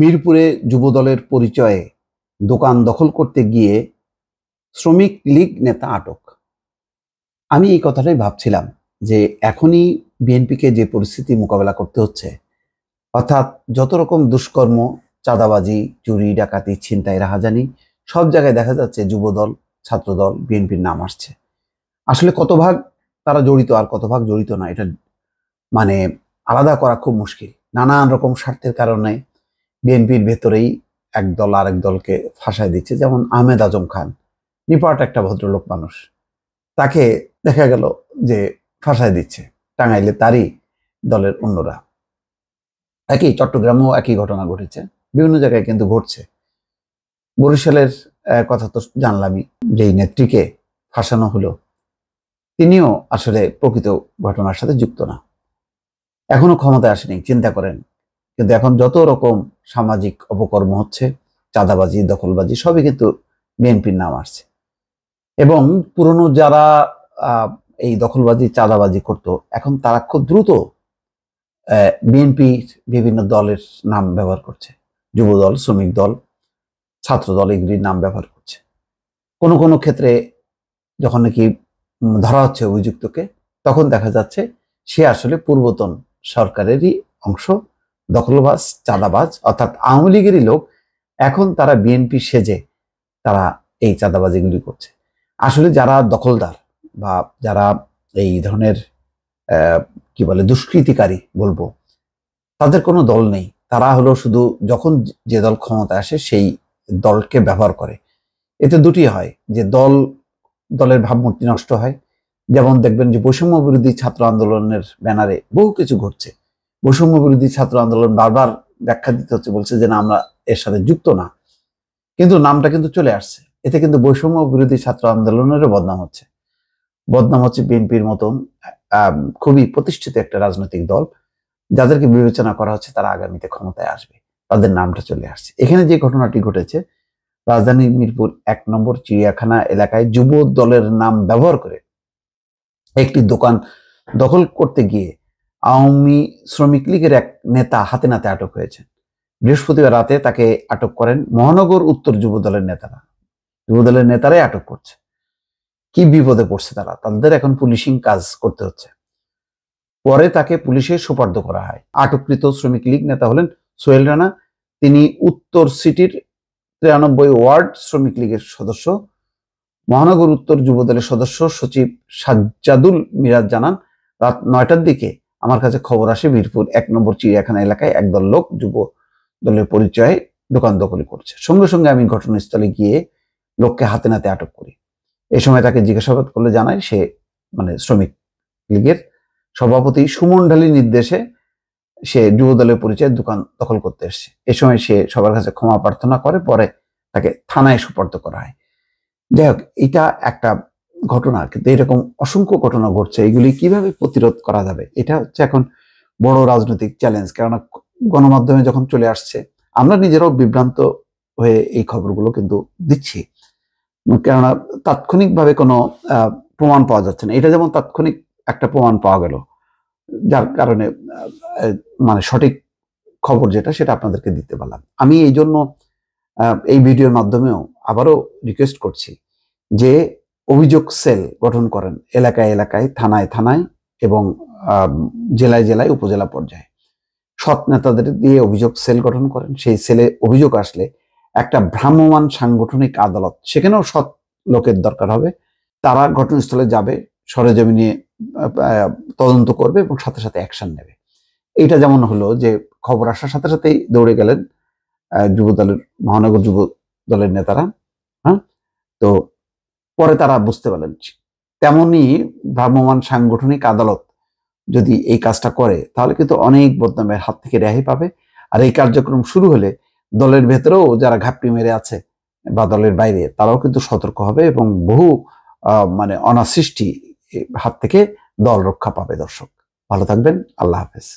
মিরপুরে যুবদলের পরিচয়ে দোকান দখল করতে গিয়ে শ্রমিক লীগ নেতা আটক আমি এই কথাটাই ভাবছিলাম যে এখনই বিএনপিকে যে পরিস্থিতি মোকাবেলা করতে হচ্ছে অর্থাৎ যত রকম দুষ্কর্ম চাঁদাবাজি চুরি ডাকাতি ছিনতাই রাহাজানি সব জায়গায় দেখা যাচ্ছে যুবদল ছাত্রদল বিএনপির নাম আসছে আসলে কত ভাগ তারা জড়িত আর কত ভাগ জড়িত না এটা মানে আলাদা করা খুব মুশকিল নানান রকম স্বার্থের কারণে বিএনপির ভেতরেই এক দল আরেক দলকে ফাঁসায় দিচ্ছে যেমন আহমেদ আজম খান নিপাট একটা ভদ্রলোক মানুষ তাকে দেখা গেল যে ফাঁসায় দিচ্ছে টাঙ্গাইলে তারই দলের অন্যরা একই চট্টগ্রামেও একই ঘটনা ঘটেছে বিভিন্ন জায়গায় কিন্তু ঘটছে বরিশালের কথা তো জানলামই যেই নেত্রীকে ফাঁসানো হলো তিনিও আসলে প্রকৃত ঘটনার সাথে যুক্ত না এখনো ক্ষমতায় আসেনি চিন্তা করেন কিন্তু এখন যত রকম সামাজিক অপকর্ম হচ্ছে চাঁদাবাজি দখলবাজি সবই কিন্তু বিএনপির নাম আসছে এবং পুরনো যারা এই দখলবাজি চাঁদাবাজি করত এখন তারা খুব দ্রুত বিএনপির বিভিন্ন দলের নাম ব্যবহার করছে যুব দল শ্রমিক দল ছাত্র দল এগুলির নাম ব্যবহার করছে কোনো কোনো ক্ষেত্রে যখন নাকি ধরা হচ্ছে অভিযুক্তকে তখন দেখা যাচ্ছে সে আসলে পূর্বতন সরকারেরই অংশ দখলবাজ চাঁদাবাজ অর্থাৎ আওয়ামী লীগেরই লোক এখন তারা বিএনপি সেজে তারা এই চাঁদাবাজিগুলি করছে আসলে যারা দখলদার বা যারা এই ধরনের কি বলে দুষ্কৃতিকারী বলবো তাদের কোনো দল নেই তারা হলো শুধু যখন যে দল ক্ষমতা আসে সেই দলকে ব্যবহার করে এতে দুটি হয় যে দল দলের ভাবমূর্তি নষ্ট হয় যেমন দেখবেন যে বৈষম্য বিরোধী ছাত্র আন্দোলনের ব্যানারে বহু কিছু ঘটছে বৈষম্য বিরোধী ছাত্র আন্দোলন বারবার ব্যাখ্যা দিতে হচ্ছে বলছে যে না আমরা এর সাথে যুক্ত না কিন্তু নামটা কিন্তু চলে আসছে এতে কিন্তু বৈষম্য বিরোধী ছাত্র আন্দোলনেরও বদনাম হচ্ছে বদনাম হচ্ছে বিএনপির মতন খুবই প্রতিষ্ঠিত একটা রাজনৈতিক দল যাদেরকে বিবেচনা করা হচ্ছে তারা আগামীতে ক্ষমতায় আসবে তাদের নামটা চলে আসছে এখানে যে ঘটনাটি ঘটেছে রাজধানী মিরপুর এক নম্বর চিড়িয়াখানা এলাকায় যুব দলের নাম ব্যবহার করে একটি দোকান দখল করতে গিয়ে আওয়ামী শ্রমিক লীগের এক নেতা হাতে নাতে আটক হয়েছেন বৃহস্পতিবার রাতে তাকে আটক করেন মহানগর উত্তর যুবদলের নেতারা যুবদলের নেতারাই আটক করছে কি বিপদে পড়ছে তারা তাদের এখন পুলিশিং কাজ করতে হচ্ছে পরে তাকে পুলিশে সুপার্দ করা হয় আটককৃত শ্রমিক লীগ নেতা হলেন সোহেল রানা তিনি উত্তর সিটির তিরানব্বই ওয়ার্ড শ্রমিক লীগের সদস্য মহানগর উত্তর যুবদলের সদস্য সচিব সাজ্জাদুল মিরাজ জানান রাত নয়টার দিকে আমার কাছে খবর আসে মিরপুর এক নম্বর চিড়িয়াখানা এলাকায় একদল লোক যুব দলের পরিচয়ে দোকান দখল করছে সঙ্গে সঙ্গে আমি ঘটনাস্থলে গিয়ে লোককে হাতে নাতে আটক করি এই সময় তাকে জিজ্ঞাসাবাদ করলে জানায় সে মানে শ্রমিক লীগের সভাপতি সুমন ঢালির নির্দেশে সে যুব দলের পরিচয়ে দোকান দখল করতে এসছে এ সময় সে সবার কাছে ক্ষমা প্রার্থনা করে পরে তাকে থানায় সুপর্দ করা হয় যাই হোক এটা একটা ঘটনা কিন্তু এরকম অসংখ্য ঘটনা ঘটছে এগুলি কিভাবে প্রতিরোধ করা যাবে এটা হচ্ছে এখন বড় রাজনৈতিক চ্যালেঞ্জ কেননা গণমাধ্যমে যখন চলে আসছে আমরা নিজেরাও বিভ্রান্ত হয়ে এই খবরগুলো কিন্তু দিচ্ছি কেননা তাৎক্ষণিকভাবে কোনো প্রমাণ পাওয়া যাচ্ছে না এটা যেমন তাৎক্ষণিক একটা প্রমাণ পাওয়া গেল যার কারণে মানে সঠিক খবর যেটা সেটা আপনাদেরকে দিতে পারলাম আমি এই জন্য এই ভিডিওর মাধ্যমেও আবারও রিকোয়েস্ট করছি যে অভিযোগ সেল গঠন করেন এলাকায় এলাকায় থানায় থানায় এবং জেলায় জেলায় উপজেলা পর্যায়ে সৎ নেতাদের দিয়ে অভিযোগ সেল গঠন করেন সেই সেলে অভিযোগ আসলে একটা ভ্রাম্যমান সাংগঠনিক আদালত সেখানেও সৎ লোকের দরকার হবে তারা ঘটনাস্থলে যাবে নিয়ে তদন্ত করবে এবং সাথে সাথে অ্যাকশন নেবে এইটা যেমন হলো যে খবর আসার সাথে সাথেই দৌড়ে গেলেন যুব দলের মহানগর যুব দলের নেতারা হ্যাঁ তো পরে তারা বুঝতে পারলেন তেমনি ভ্রাম্যমান সাংগঠনিক আদালত যদি এই কাজটা করে তাহলে কিন্তু অনেক বদনামের হাত থেকে রেহাই পাবে আর এই কার্যক্রম শুরু হলে দলের ভেতরেও যারা ঘাপটি মেরে আছে বা দলের বাইরে তারাও কিন্তু সতর্ক হবে এবং বহু মানে অনাসৃষ্টি হাত থেকে দল রক্ষা পাবে দর্শক ভালো থাকবেন আল্লাহ হাফেজ